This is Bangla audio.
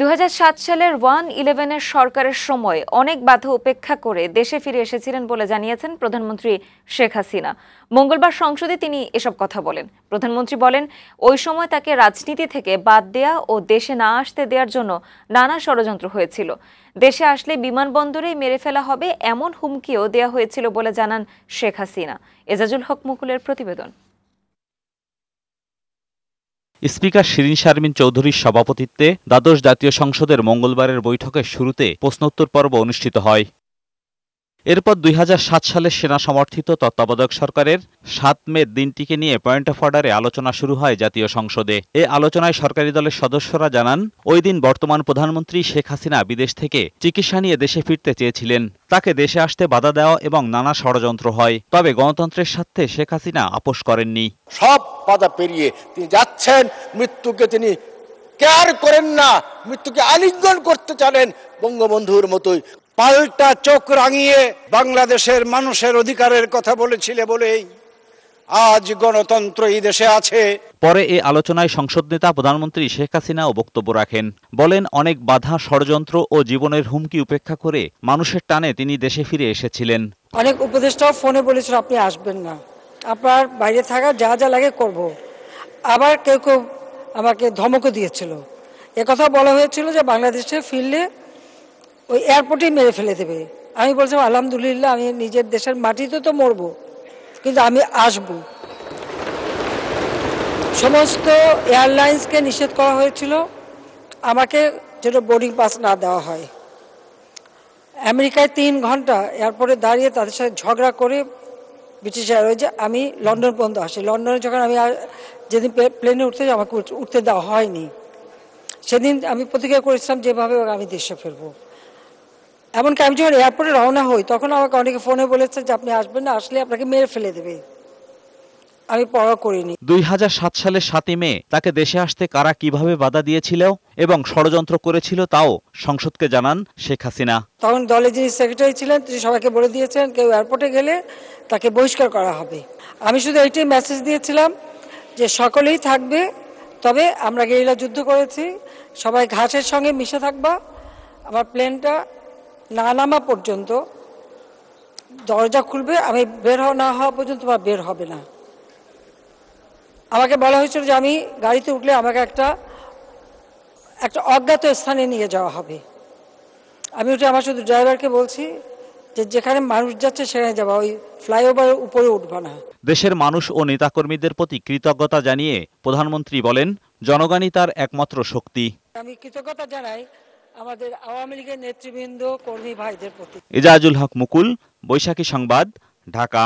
দু সালের ওয়ান ইলেভেনের সরকারের সময় অনেক বাধা উপেক্ষা করে দেশে ফিরে এসেছিলেন বলে জানিয়েছেন প্রধানমন্ত্রী শেখ হাসিনা মঙ্গলবার সংসদে তিনি এসব কথা বলেন প্রধানমন্ত্রী বলেন ওই সময় তাকে রাজনীতি থেকে বাদ দেয়া ও দেশে না আসতে দেওয়ার জন্য নানা ষড়যন্ত্র হয়েছিল দেশে আসলে বিমানবন্দরেই মেরে ফেলা হবে এমন হুমকিও দেয়া হয়েছিল বলে জানান শেখ হাসিনা এজাজুল হক মুকুলের প্রতিবেদন স্পিকার শিরিন শারমিন চৌধুরীর সভাপতিত্বে দ্বাদশ জাতীয় সংসদের মঙ্গলবারের বৈঠকের শুরুতে প্রশ্নোত্তর পর্ব অনুষ্ঠিত হয় এরপর দুই সালে সেনা সমর্থিত তত্ত্বাবধায়ক সরকারের সাত মে দিনটিকে নিয়ে পয়েন্ট অফ অর্ডারে আলোচনা শুরু হয় জাতীয় সংসদে এ আলোচনায় সরকারি দলের সদস্যরা জানান ওই দিন বর্তমান প্রধানমন্ত্রী শেখ হাসিনা বিদেশ থেকে চিকিৎসা নিয়ে দেশে ফিরতে চেয়েছিলেন তাকে দেশে আসতে বাধা দেওয়া এবং নানা ষড়যন্ত্র হয় তবে গণতন্ত্রের স্বার্থে শেখ হাসিনা আপোষ করেননি সব বাধা পেরিয়ে তিনি যাচ্ছেন মৃত্যুকে তিনি কেয়ার করেন না মৃত্যুকে আলিঙ্গন করতে চানেন বঙ্গবন্ধুর মতোই পাল্টা চোখ রাঙিয়ে বাংলাদেশের মানুষের অধিকারের কথা বলেছিলে বলেই আজ গণতন্ত্র এই দেশে আছে পরে এই আলোচনায় সংসদ নেতা প্রধানমন্ত্রী শেখ হাসিনাও বক্তব্য রাখেন বলেন অনেক বাধা ষড়যন্ত্র ও জীবনের হুমকি উপেক্ষা করে মানুষের টানে তিনি দেশে ফিরে এসেছিলেন অনেক উপদেষ্টাও ফোনে বলেছিল আপনি আসবেন না আপনার বাইরে থাকা যা যা লাগে করব। আবার কেউ কেউ আমাকে ধমকও দিয়েছিল কথা বলা হয়েছিল যে বাংলাদেশে ফিরলে ওই এয়ারপোর্টেই মেরে ফেলে দেবে আমি বলছিলাম আলহামদুলিল্লাহ আমি নিজের দেশের মাটিতে তো মরবো কিন্তু আমি আসব সমস্ত এয়ারলাইন্সকে নিষেধ করা হয়েছিল আমাকে যেন বোর্ডিং পাস না দেওয়া হয় আমেরিকায় তিন ঘন্টা এয়ারপোর্টে দাঁড়িয়ে তাদের সাথে ঝগড়া করে ব্রিটিশ এয়ারওয়েজে আমি লন্ডন পর্যন্ত আসি লন্ডনে যখন আমি যেদিন প্লেনে উঠতে যাই আমাকে উঠতে দেওয়া হয়নি সেদিন আমি প্রতিজ্ঞা করেছিলাম যেভাবে আমি দেশে ফিরবো এমনকি আমি যখন এয়ারপোর্টে রওনা হই তখন আমাকে অনেকে ফোনে বলেছে যে আপনি আসবেন না আসলে আপনাকে মেরে ফেলে দেবে আমি পড়া করিনি দুই হাজার সাত সালের সাতই মে তাকে দেশে আসতে কারা কিভাবে বাধা দিয়েছিল এবং ষড়যন্ত্র করেছিল তাও সংসদকে জানান শেখ হাসিনা তখন দলে যিনি সেক্রেটারি ছিলেন তিনি সবাইকে বলে দিয়েছেন কেউ এয়ারপোর্টে গেলে তাকে বহিষ্কার করা হবে আমি শুধু এইটাই মেসেজ দিয়েছিলাম যে সকলেই থাকবে তবে আমরা গেরিলা যুদ্ধ করেছি সবাই ঘাসের সঙ্গে মিশে থাকবা আমার প্লেনটা না নামা পর্যন্ত দরজা খুলবে আমি বের হওয়া না হওয়া পর্যন্ত বা বের হবে না আমাকে বলা হয়েছিল যে আমি গাড়িতে উঠলে আমাকে একটা একটা অজ্ঞাত স্থানে নিয়ে যাওয়া হবে আমি ওটা আমার শুধু ড্রাইভারকে বলছি যেখানে মানুষ যাচ্ছে সেখানে যাবা ওই ফ্লাইওভার উপরে উঠবো না দেশের মানুষ ও নেতাকর্মীদের প্রতি কৃতজ্ঞতা জানিয়ে প্রধানমন্ত্রী বলেন জনগণই তার একমাত্র শক্তি আমি কৃতজ্ঞতা জানাই আমাদের আওয়ামী লীগের নেতৃবৃন্দ কর্মী ভাইদের প্রতি এজাজুল হক মুকুল বৈশাখী সংবাদ ঢাকা